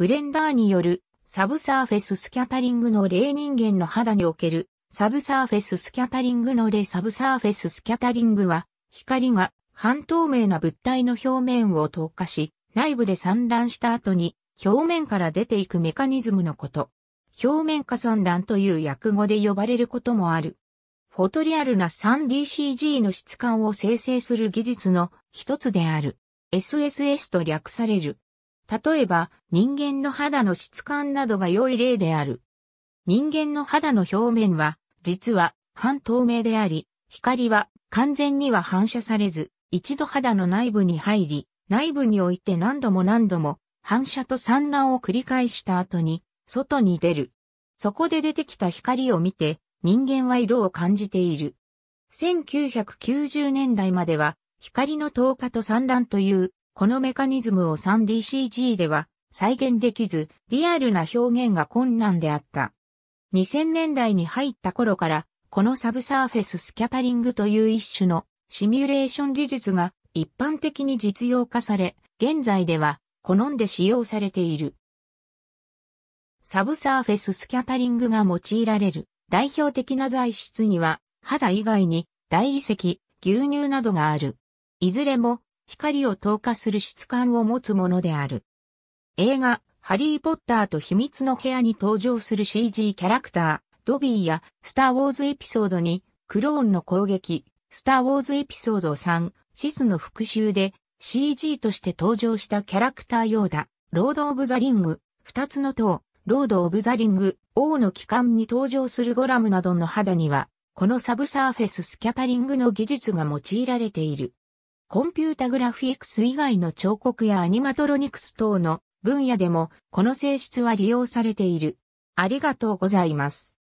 ブレンダーによるサブサーフェススキャタリングの例人間の肌におけるサブサーフェススキャタリングの例サブサーフェススキャタリングは光が半透明な物体の表面を透過し内部で散乱した後に表面から出ていくメカニズムのこと。表面化散乱という訳語で呼ばれることもある。フォトリアルな 3DCG の質感を生成する技術の一つである。SSS と略される。例えば、人間の肌の質感などが良い例である。人間の肌の表面は、実は半透明であり、光は完全には反射されず、一度肌の内部に入り、内部において何度も何度も反射と散乱を繰り返した後に、外に出る。そこで出てきた光を見て、人間は色を感じている。1990年代までは、光の透過と散乱というこのメカニズムを 3DCG では再現できず、リアルな表現が困難であった。2000年代に入った頃から、このサブサーフェススキャタリングという一種のシミュレーション技術が一般的に実用化され、現在では好んで使用されている。サブサーフェススキャタリングが用いられる代表的な材質には、肌以外に大理石、牛乳などがある。いずれも光を透過する質感を持つものである。映画、ハリー・ポッターと秘密の部屋に登場する CG キャラクター、ドビーや、スター・ウォーズエピソード2、クローンの攻撃、スター・ウォーズエピソード3、シスの復讐で、CG として登場したキャラクターヨーダ、ロード・オブ・ザ・リング、二つの塔、ロード・オブ・ザ・リング、王の帰還に登場するゴラムなどの肌には、このサブサーフェススキャタリングの技術が用いられている。コンピュータグラフィックス以外の彫刻やアニマトロニクス等の分野でもこの性質は利用されている。ありがとうございます。